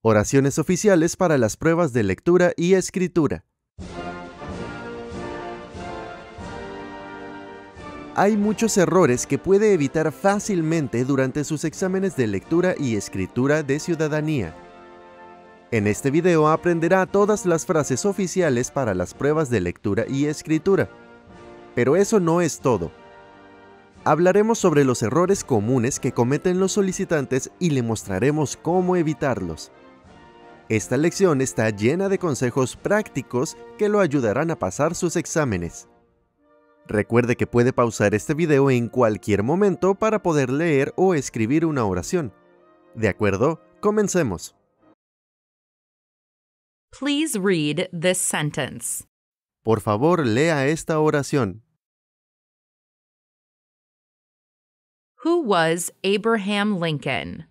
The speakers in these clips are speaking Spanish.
Oraciones oficiales para las pruebas de lectura y escritura. Hay muchos errores que puede evitar fácilmente durante sus exámenes de lectura y escritura de ciudadanía. En este video aprenderá todas las frases oficiales para las pruebas de lectura y escritura. Pero eso no es todo. Hablaremos sobre los errores comunes que cometen los solicitantes y le mostraremos cómo evitarlos. Esta lección está llena de consejos prácticos que lo ayudarán a pasar sus exámenes. Recuerde que puede pausar este video en cualquier momento para poder leer o escribir una oración. ¿De acuerdo? Comencemos. Please read sentence. Por favor, lea esta oración. Who was Abraham Lincoln?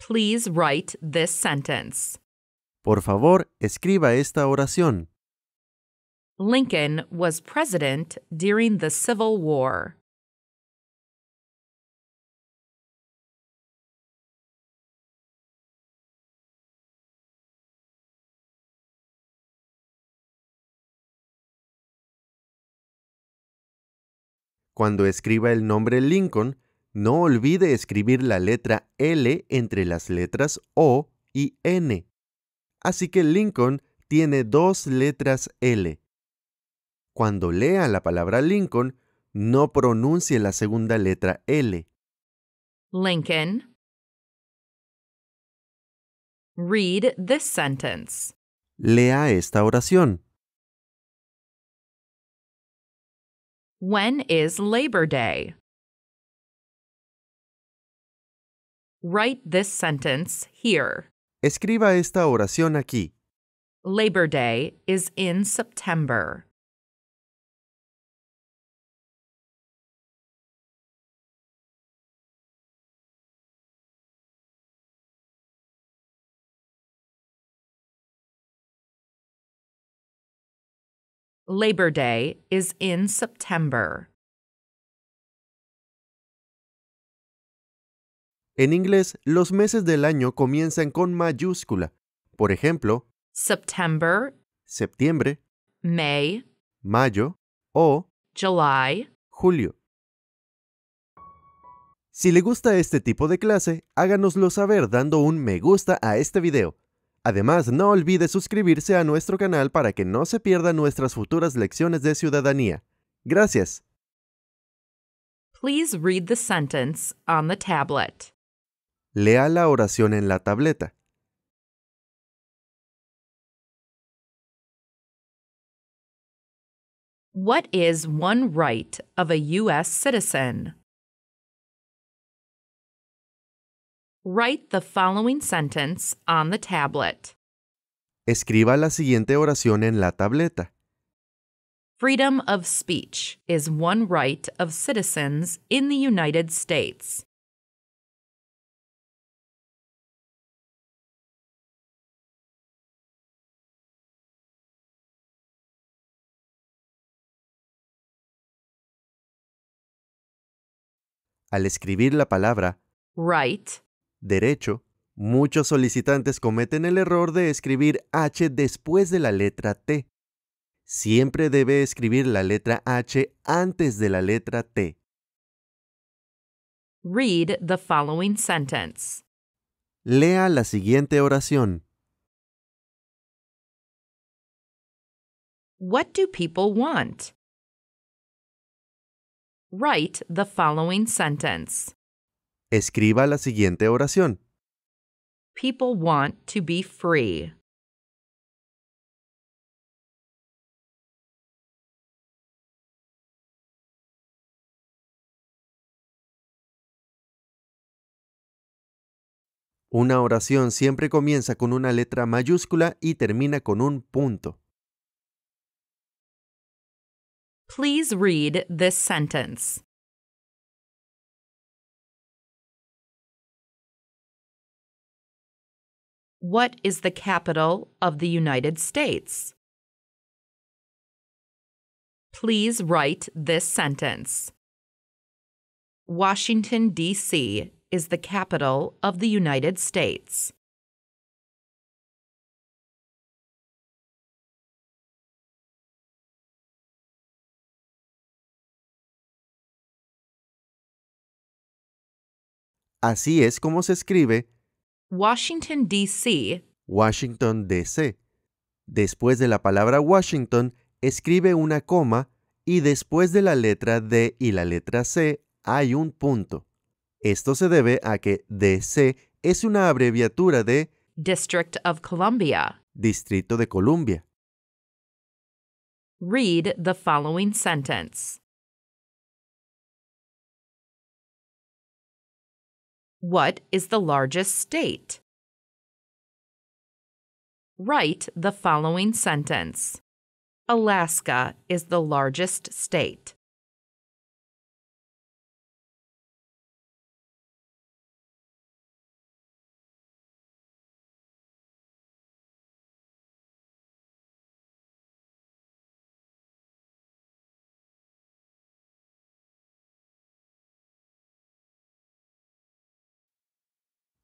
Please write this sentence. Por favor, escriba esta oración. Lincoln was president during the Civil War. Cuando escriba el nombre Lincoln, No olvide escribir la letra L entre las letras O y N. Así que Lincoln tiene dos letras L. Cuando lea la palabra Lincoln, no pronuncie la segunda letra L. Lincoln. Read this sentence. Lea esta oración. When is Labor Day? Write this sentence here. Escriba esta oración aquí. Labor Day is in September. Labor Day is in September. En inglés, los meses del año comienzan con mayúscula. Por ejemplo, September, septiembre, May, mayo o July, julio. Si le gusta este tipo de clase, háganoslo saber dando un me gusta a este video. Además, no olvide suscribirse a nuestro canal para que no se pierda nuestras futuras lecciones de ciudadanía. Gracias. Please read the sentence on the tablet lea la oración en la tableta. What is one right of a U.S. citizen? Write the following sentence on the tablet. Escriba la siguiente oración en la tableta. Freedom of speech is one right of citizens in the United States. Al escribir la palabra right, derecho, muchos solicitantes cometen el error de escribir H después de la letra T. Siempre debe escribir la letra H antes de la letra T. Read the following sentence. Lea la siguiente oración. What do people want? Write the following sentence. Escriba la siguiente oración. People want to be free. Una oración siempre comienza con una letra mayúscula y termina con un punto. Please read this sentence. What is the capital of the United States? Please write this sentence. Washington, D.C. is the capital of the United States. Así es como se escribe Washington, D.C. Washington, D.C. Después de la palabra Washington, escribe una coma y después de la letra D y la letra C hay un punto. Esto se debe a que DC es una abreviatura de District of Columbia. Distrito de Columbia. Read the following sentence. What is the largest state? Write the following sentence Alaska is the largest state.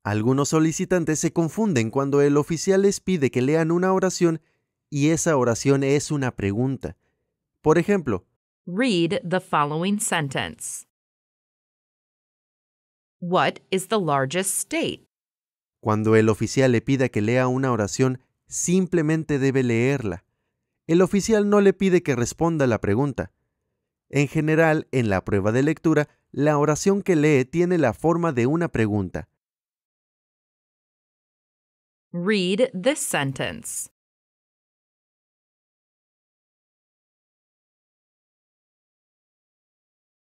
Algunos solicitantes se confunden cuando el oficial les pide que lean una oración y esa oración es una pregunta. Por ejemplo, Read the following sentence. What is the largest state? Cuando el oficial le pida que lea una oración, simplemente debe leerla. El oficial no le pide que responda la pregunta. En general, en la prueba de lectura, la oración que lee tiene la forma de una pregunta. Read this sentence.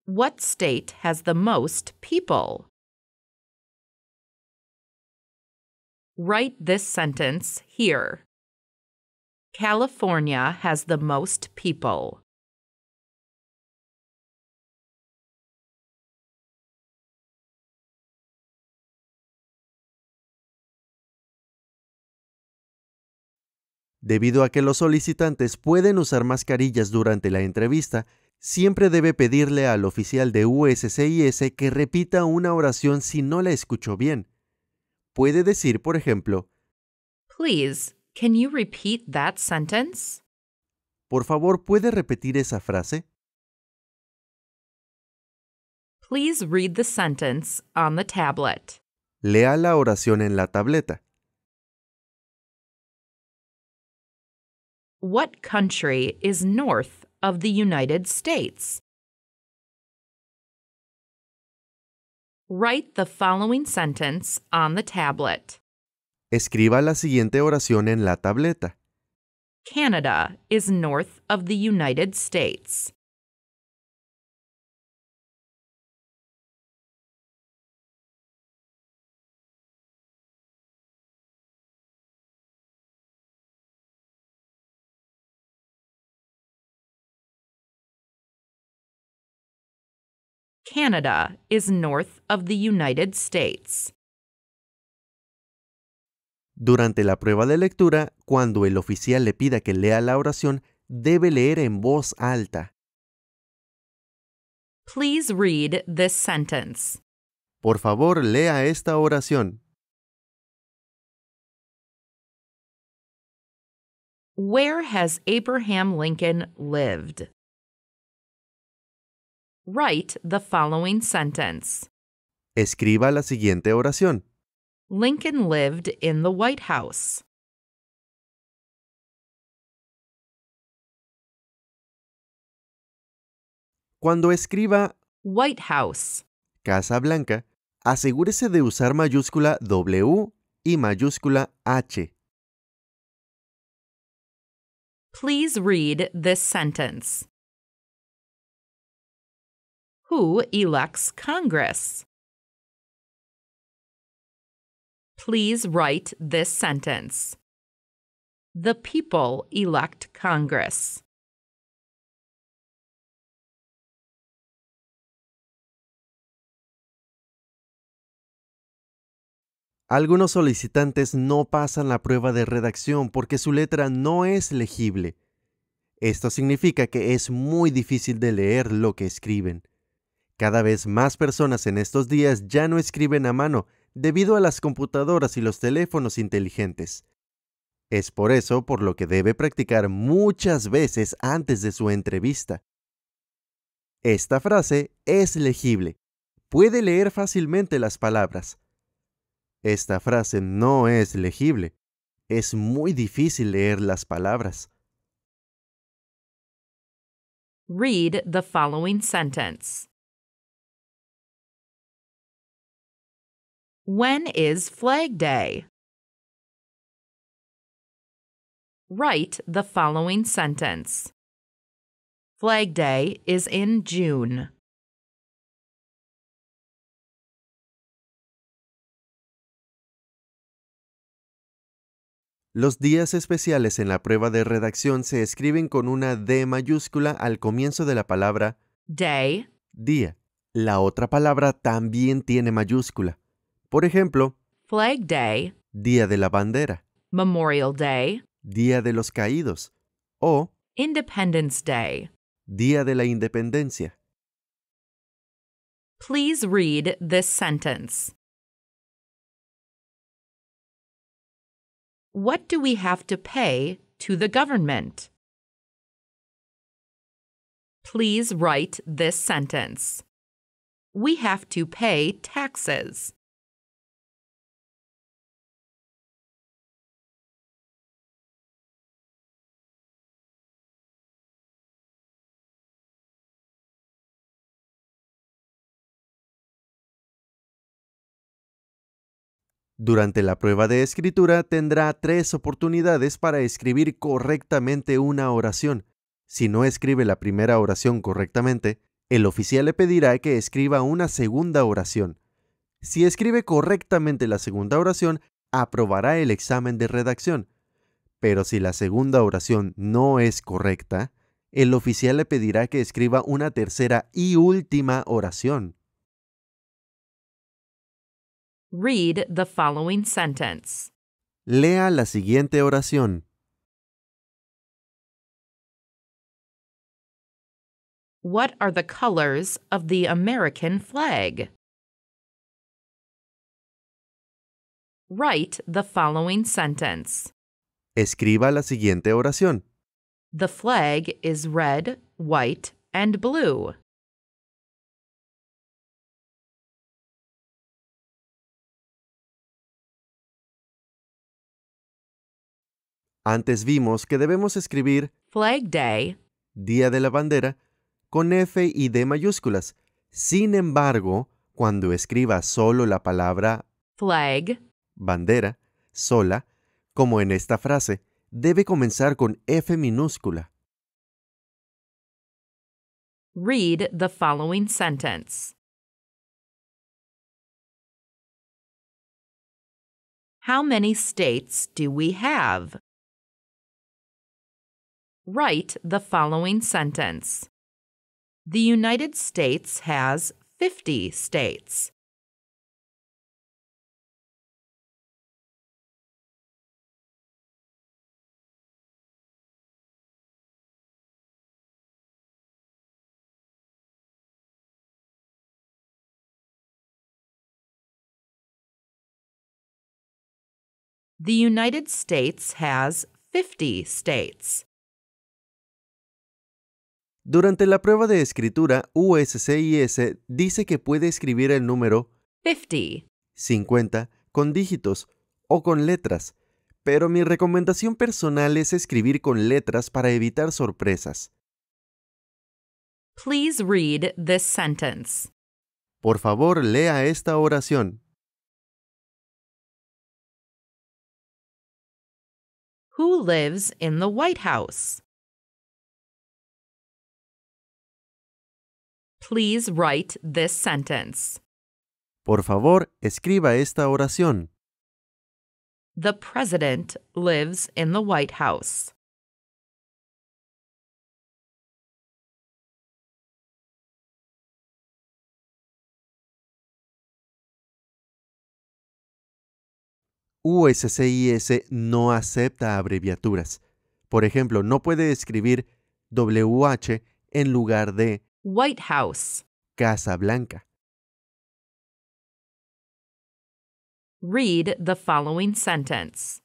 What state has the most people? Write this sentence here. California has the most people. Debido a que los solicitantes pueden usar mascarillas durante la entrevista, siempre debe pedirle al oficial de USCIS que repita una oración si no la escuchó bien. Puede decir, por ejemplo, can you Por favor, ¿puede repetir esa frase? Please read the sentence on the tablet. Lea la oración en la tableta. What country is north of the United States? Write the following sentence on the tablet. Escriba la siguiente oración en la tableta. Canada is north of the United States. Canada is north of the United States. Durante la prueba de lectura, cuando el oficial le pida que lea la oración, debe leer en voz alta. Please read this sentence. Por favor, lea esta oración. Where has Abraham Lincoln lived? Write the following sentence. Escriba la siguiente oración. Lincoln lived in the White House. Cuando escriba White House, Casa Blanca, asegúrese de usar mayúscula W y mayúscula H. Please read this sentence who elects Congress. Please write this sentence The people elect Congress. Algunos solicitantes no pasan la prueba de redacción porque su letra no es legible. Esto significa que es muy difícil de leer lo que escriben. Cada vez más personas en estos días ya no escriben a mano debido a las computadoras y los teléfonos inteligentes. Es por eso por lo que debe practicar muchas veces antes de su entrevista. Esta frase es legible. Puede leer fácilmente las palabras. Esta frase no es legible. Es muy difícil leer las palabras. Read the following sentence. When is Flag Day? Write the following sentence Flag Day is in June. Los días especiales en la prueba de redacción se escriben con una D mayúscula al comienzo de la palabra day, día. La otra palabra también tiene mayúscula. Por ejemplo, Flag Day, Día de la Bandera, Memorial Day, Día de los Caídos o Independence Day, Día de la Independencia. Please read this sentence. What do we have to pay to the government? Please write this sentence. We have to pay taxes. Durante la prueba de escritura tendrá tres oportunidades para escribir correctamente una oración. Si no escribe la primera oración correctamente, el oficial le pedirá que escriba una segunda oración. Si escribe correctamente la segunda oración, aprobará el examen de redacción. Pero si la segunda oración no es correcta, el oficial le pedirá que escriba una tercera y última oración. Read the following sentence. Lea la siguiente oración. What are the colors of the American flag? Write the following sentence. Escriba la siguiente oración. The flag is red, white, and blue. Antes vimos que debemos escribir Flag Day, Día de la Bandera, con F y D mayúsculas. Sin embargo, cuando escriba solo la palabra flag, bandera, sola, como en esta frase, debe comenzar con F minúscula. Read the following sentence. How many states do we have? write the following sentence The United States has 50 states. The United States has 50 states. Durante la prueba de escritura, USCIS dice que puede escribir el número 50. con dígitos o con letras, pero mi recomendación personal es escribir con letras para evitar sorpresas. Please read this sentence. Por favor, lea esta oración. Who lives in the White House? Please write this sentence. Por favor, escriba esta oración. The president lives in the White House. USCIS no acepta abreviaturas. Por ejemplo, no puede escribir WH en lugar de White House. Casa Blanca. Read the following sentence.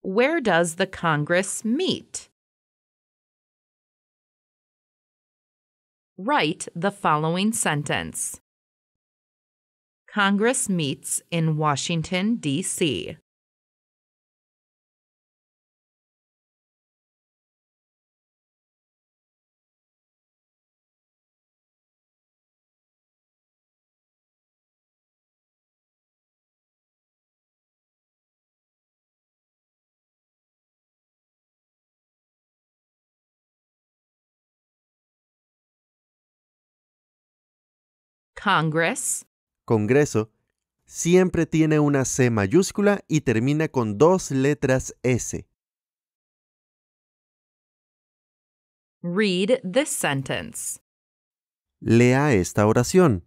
Where does the Congress meet? Write the following sentence Congress meets in Washington, D.C. Congress. Congreso siempre tiene una C mayúscula y termina con dos letras S. Read this sentence. Lea esta oración.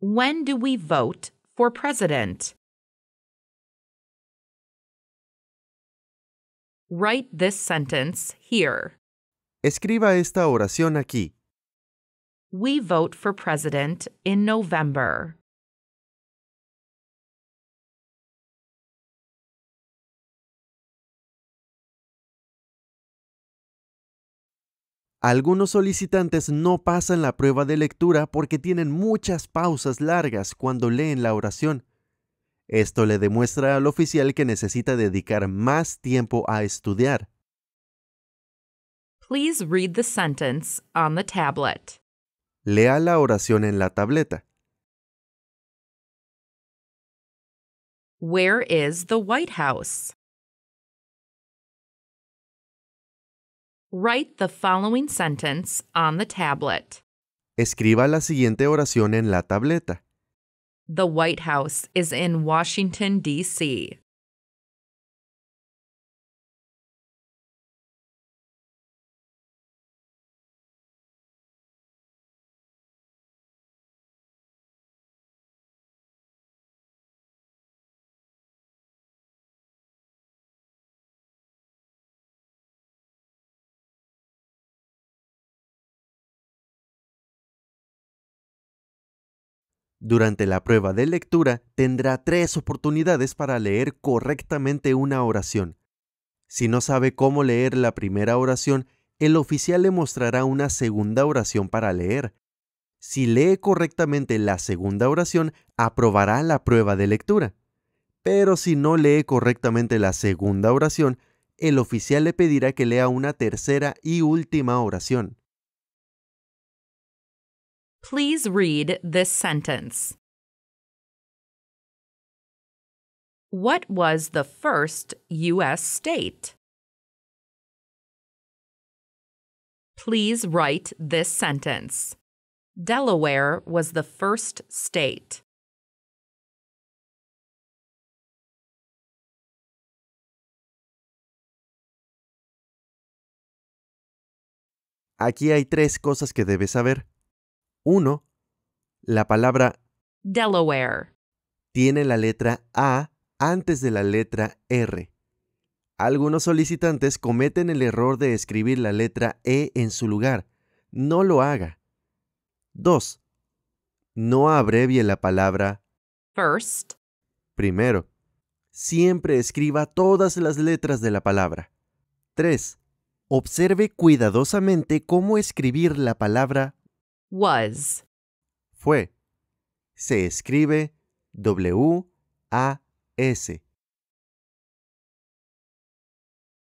When do we vote for president? Write this sentence here. Escriba esta oración aquí. vote for president in Algunos solicitantes no pasan la prueba de lectura porque tienen muchas pausas largas cuando leen la oración. Esto le demuestra al oficial que necesita dedicar más tiempo a estudiar. Please read the sentence on the tablet. Lea la oración en la tableta. Where is the White House? Write the following sentence on the tablet. Escriba la siguiente oración en la tableta. The White House is in Washington, D.C. Durante la prueba de lectura tendrá tres oportunidades para leer correctamente una oración. Si no sabe cómo leer la primera oración, el oficial le mostrará una segunda oración para leer. Si lee correctamente la segunda oración, aprobará la prueba de lectura. Pero si no lee correctamente la segunda oración, el oficial le pedirá que lea una tercera y última oración. Please read this sentence. What was the first U.S. state? Please write this sentence. Delaware was the first state. Aquí hay tres cosas que debes saber. 1. la palabra Delaware tiene la letra A antes de la letra R. Algunos solicitantes cometen el error de escribir la letra E en su lugar. No lo haga. 2. No abrevie la palabra first. Primero. Siempre escriba todas las letras de la palabra. 3. Observe cuidadosamente cómo escribir la palabra was. Fue. Se escribe W-A-S.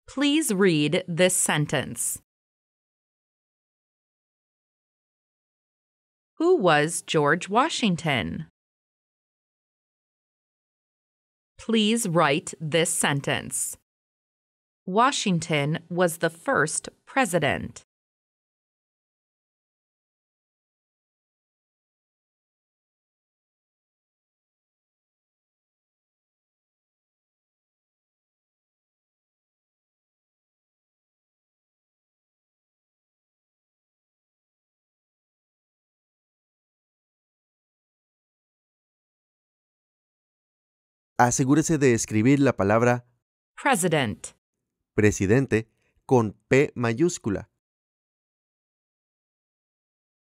Please read this sentence. Who was George Washington? Please write this sentence. Washington was the first president. asegúrese de escribir la palabra President. Presidente con P mayúscula.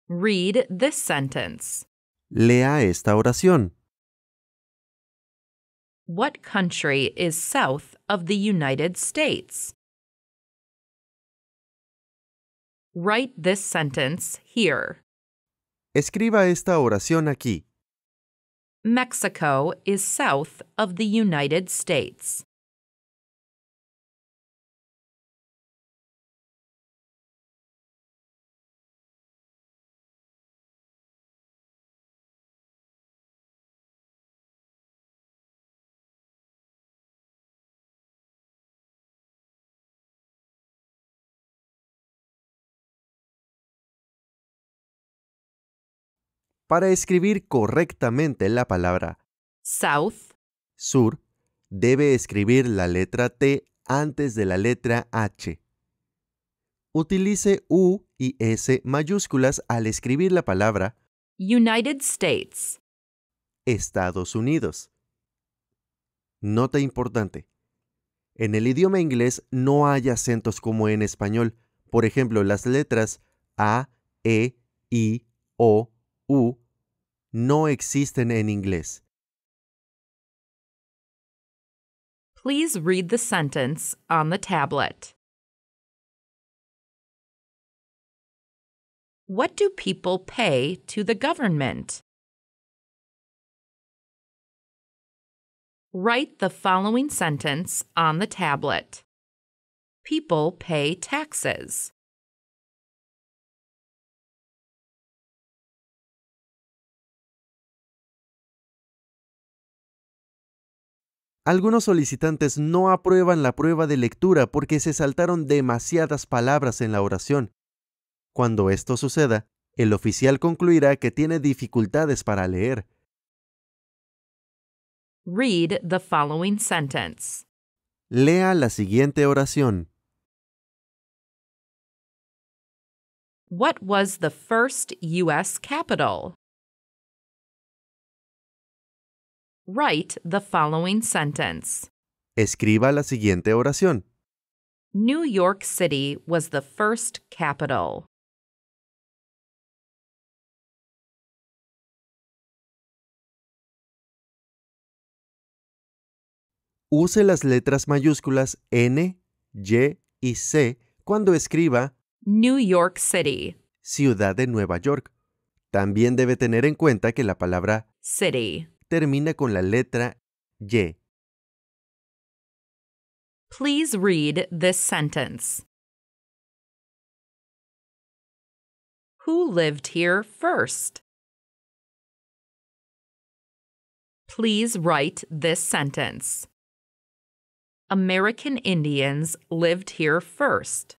Read this sentence. Lea esta oración. What country is south of the United States? Write this sentence here. Escriba esta oración aquí. Mexico is south of the United States. para escribir correctamente la palabra South, sur, debe escribir la letra T antes de la letra H. Utilice U y S mayúsculas al escribir la palabra United States. Estados Unidos. Nota importante. En el idioma inglés no hay acentos como en español. Por ejemplo, las letras A, E, I, O, U no existen en inglés. Please read the sentence on the tablet. What do people pay to the government? Write the following sentence on the tablet. People pay taxes. Algunos solicitantes no aprueban la prueba de lectura porque se saltaron demasiadas palabras en la oración. Cuando esto suceda, el oficial concluirá que tiene dificultades para leer. Read the following sentence. Lea la siguiente oración. What was the first U.S. capital? Write the following sentence. Escriba la siguiente oración. New York City was the first capital. Use las letras mayúsculas N, Y y C cuando escriba New York City, ciudad de Nueva York. También debe tener en cuenta que la palabra city termina con la letra Y. Please read this sentence. Who lived here first? Please write this sentence. American Indians lived here first.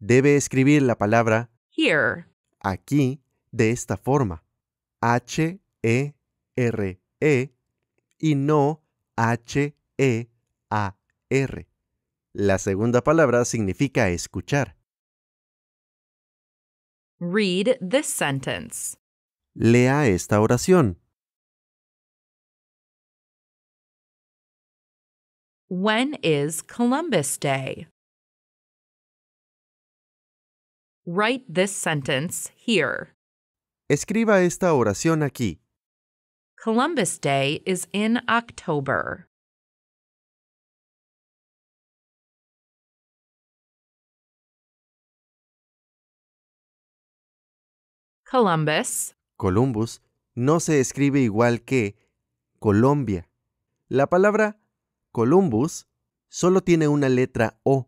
debe escribir la palabra here aquí de esta forma. H-E-R-E y no H-E-A-R. la segunda palabra significa escuchar. Read this sentence. Lea esta oración. When is Columbus Day? Write this sentence here. Escriba esta oración aquí. Columbus Day is in October. Columbus. Columbus no se escribe igual que Colombia. La palabra Columbus solo tiene una letra O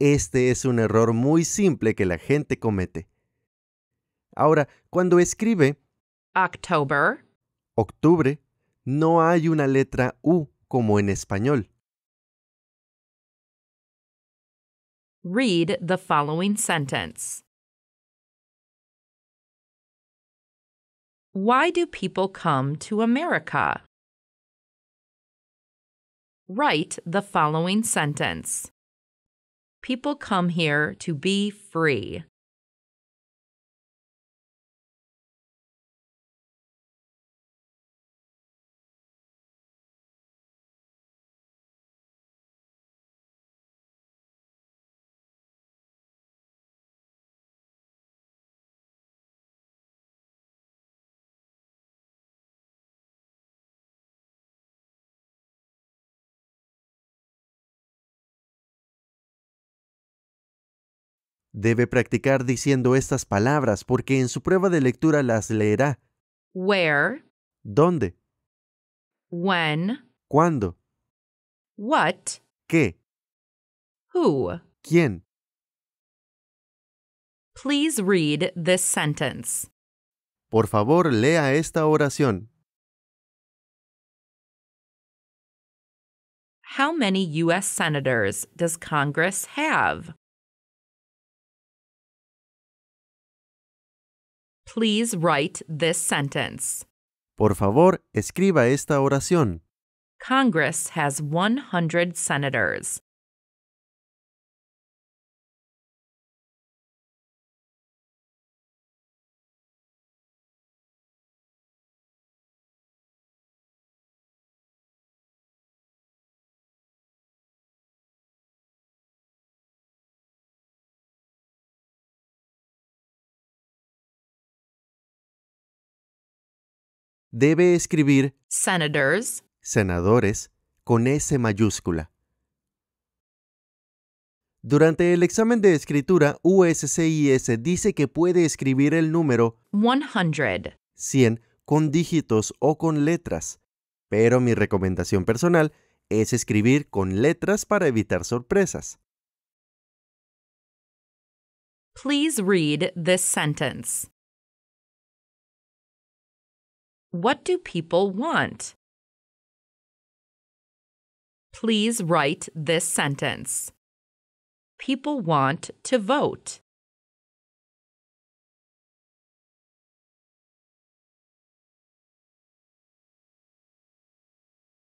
este es un error muy simple que la gente comete. Ahora, cuando escribe October, octubre, no hay una letra U como en español. Read the following sentence. Why do people come to America? Write the following sentence. People come here to be free. Debe practicar diciendo estas palabras porque en su prueba de lectura las leerá. Where? ¿Dónde? When? ¿Cuándo? What? ¿Qué? Who? ¿Quién? Please read this sentence. Por favor, lea esta oración. How many U.S. senators does Congress have? Please write this sentence. Por favor, escriba esta oración. Congress has 100 senators. debe escribir senators, senadores, con S mayúscula. Durante el examen de escritura, USCIS dice que puede escribir el número 100, 100 con dígitos o con letras, pero mi recomendación personal es escribir con letras para evitar sorpresas. Please read this sentence. What do people want? Please write this sentence. People want to vote.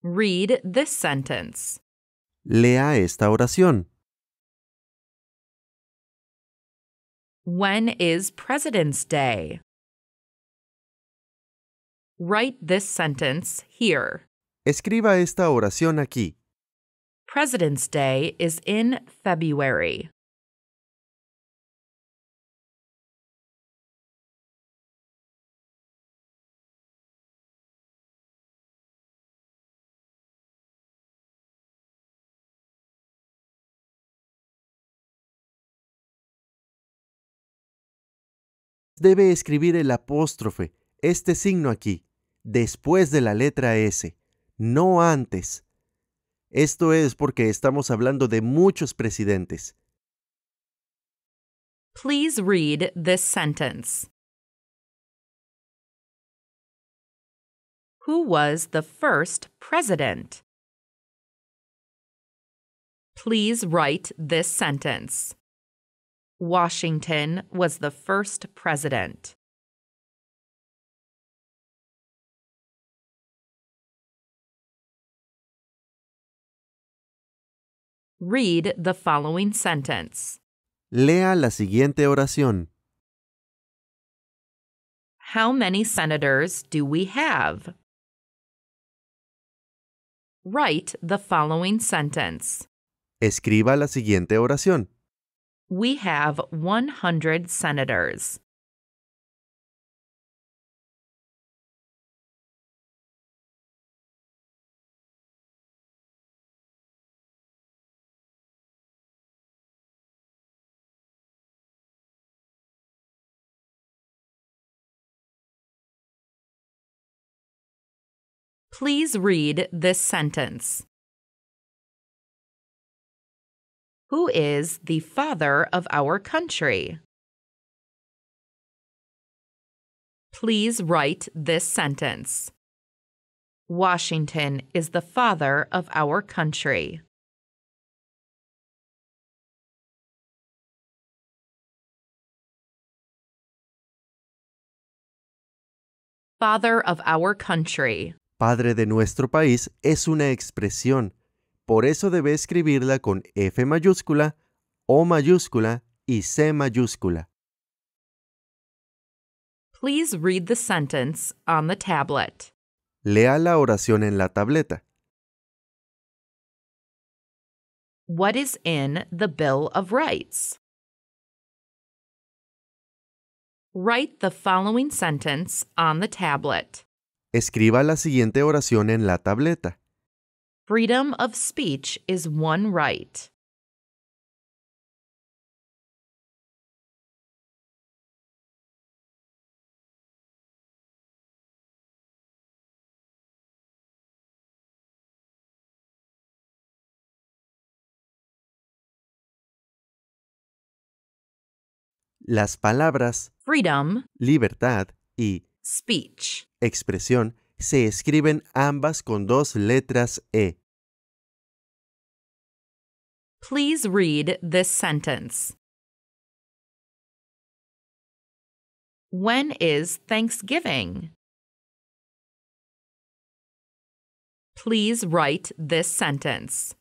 Read this sentence. Lea esta oración. When is President's Day? Write this sentence here. Escriba esta oración aquí. President's Day is in February. Debe escribir el apóstrofe, este signo aquí después de la letra S, no antes. Esto es porque estamos hablando de muchos presidentes. Please read this sentence. Who was the first president? Please write this sentence. Washington was the first president. Read the following sentence. Lea la siguiente oración. How many senators do we have? Write the following sentence. Escriba la siguiente oración. We have 100 senators. Please read this sentence. Who is the father of our country? Please write this sentence. Washington is the father of our country. Father of our country. padre de nuestro país, es una expresión. Por eso debe escribirla con F mayúscula, O mayúscula y C mayúscula. Please read the sentence on the tablet. Lea la oración en la tableta. What is in the Bill of Rights? Write the following sentence on the tablet. Escriba la siguiente oración en la tableta. Freedom of speech is one right. Las palabras freedom, libertad y speech. Expresión se escriben ambas con dos letras E. Please read this sentence. When is Thanksgiving? Please write this sentence.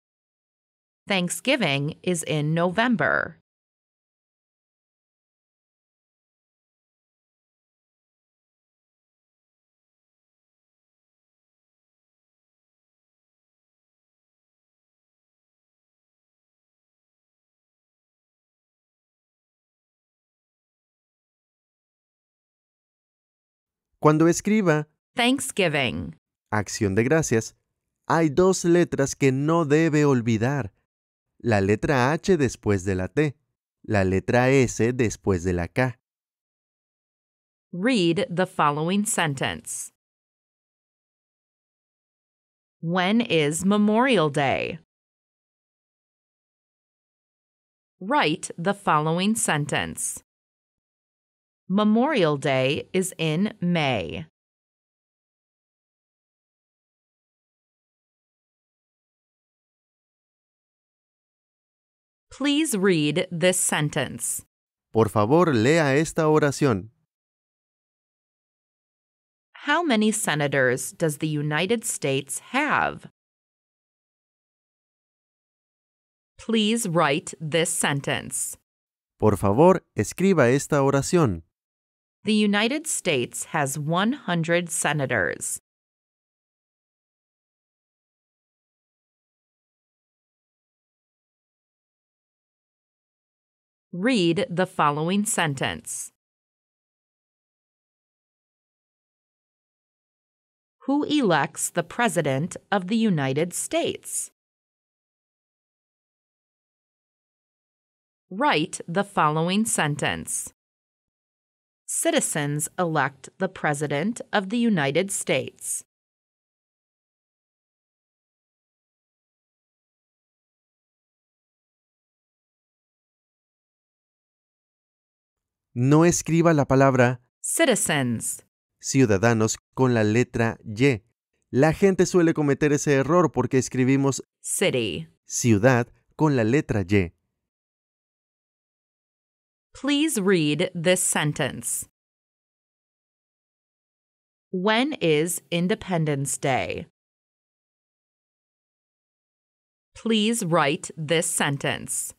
Thanksgiving is in November. Cuando escriba Thanksgiving, acción de gracias, hay dos letras que no debe olvidar. La letra H después de la T, la letra S después de la K. Read the following sentence. When is Memorial Day? Write the following sentence. Memorial Day is in May. Please read this sentence. Por favor, lea esta oración. How many senators does the United States have? Please write this sentence. Por favor, escriba esta oración. The United States has 100 senators. Read the following sentence. Who elects the President of the United States? Write the following sentence. citizens elect the President of the United States. No escriba la palabra citizens, ciudadanos, con la letra Y. La gente suele cometer ese error porque escribimos city, ciudad, con la letra Y. Please read this sentence. When is Independence Day? Please write this sentence.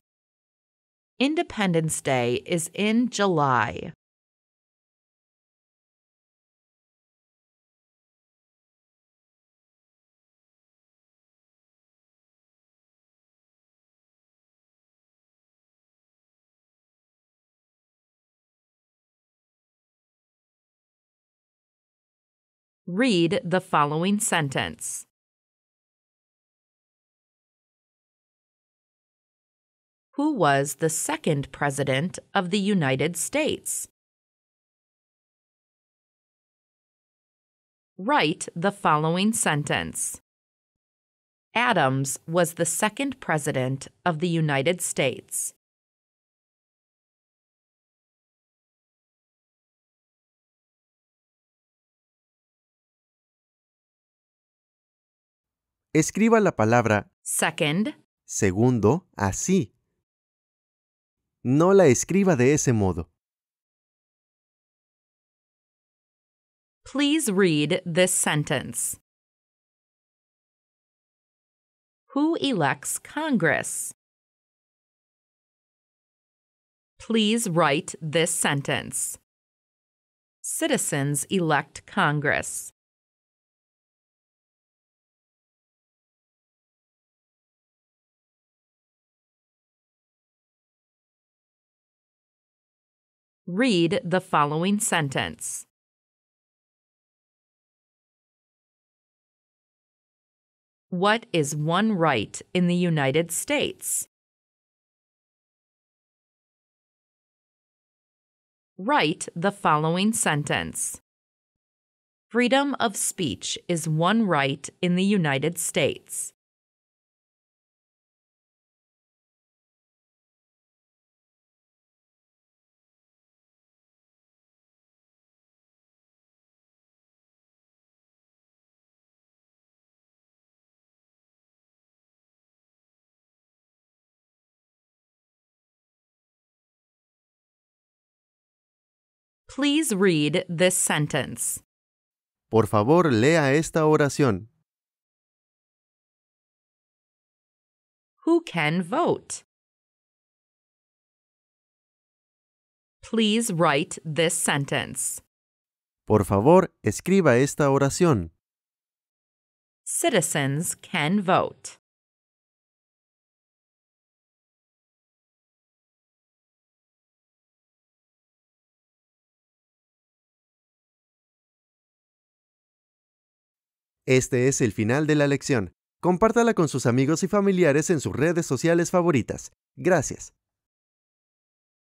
Independence Day is in July. Read the following sentence. Who was the second president of the United States? Write the following sentence. Adams was the second president of the United States. Escriba la palabra second segundo así. No la escriba de ese modo. Please read this sentence. Who elects Congress? Please write this sentence. Citizens elect Congress. Read the following sentence. What is one right in the United States? Write the following sentence Freedom of speech is one right in the United States. Please read this sentence. Por favor, lea esta oración. Who can vote? Please write this sentence. Por favor, escriba esta oración. Citizens can vote. Este es el final de la lección. Compártala con sus amigos y familiares en sus redes sociales favoritas. Gracias.